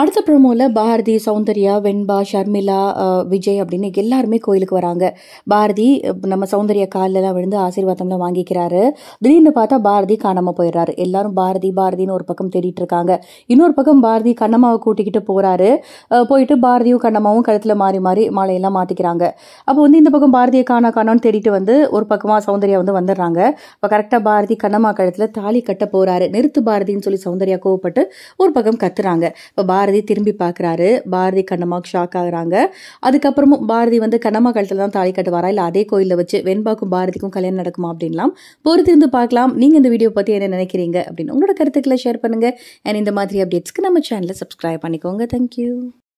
அடுத்த ப்ரோமோவில் பாரதி சௌந்தர்யா வெண்பா ஷர்மிளா விஜய் அப்படின்னு எல்லாருமே கோயிலுக்கு வராங்க பாரதி நம்ம சௌந்தர்யா காலெலாம் விழுந்து ஆசீர்வாதம்லாம் வாங்கிக்கிறாரு திடீர்னு பார்த்தா பாரதி காணாமல் போயிடுறாரு எல்லாரும் பாரதி பாரதின்னு ஒரு பக்கம் தேடிட்டு இருக்காங்க இன்னொரு பக்கம் பாரதி கண்ணம்மாவை கூட்டிக்கிட்டு போகிறாரு போயிட்டு பாரதியும் கண்ணம்மாவும் கழுத்தில் மாறி மாறி மாலையெல்லாம் மாற்றிக்கிறாங்க அப்போ வந்து இந்த பக்கம் பாரதியை காணா காணோன்னு தேடிட்டு வந்து ஒரு பக்கமாக சௌந்தர்யா வந்து வந்துடுறாங்க இப்போ கரெக்டாக பாரதி கண்ணம்மா கழுத்தில் தாலி கட்ட போகிறாரு நிறுத்து பாரதின்னு சொல்லி சௌந்தர்யா கோவப்பட்டு ஒரு பக்கம் கத்துறாங்க இப்போ பாரதி பாரதி திரும்பி பார்க்குறாரு பாரதி கண்ணம்மாவுக்கு ஷாக் ஆகுறாங்க அதுக்கப்புறமும் பாரதி வந்து கண்ணம்மா கழுத்தில் தான் தாலி கட்டுவாரா இல்லை அதே கோயிலில் வச்சு வெண்பாக்கும் பாரதிக்கும் கல்யாணம் நடக்குமா அப்படின்லாம் பொறுத்திருந்து பார்க்கலாம் நீங்கள் இந்த வீடியோ பற்றி என்ன நினைக்கிறீங்க அப்படின்னு உங்களோட கருத்துக்களை ஷேர் பண்ணுங்கள் அண்ட் இந்த மாதிரி அப்டேட்ஸ்க்கு நம்ம சேனலை சப்ஸ்கிரைப் பண்ணிக்கோங்க தேங்க்யூ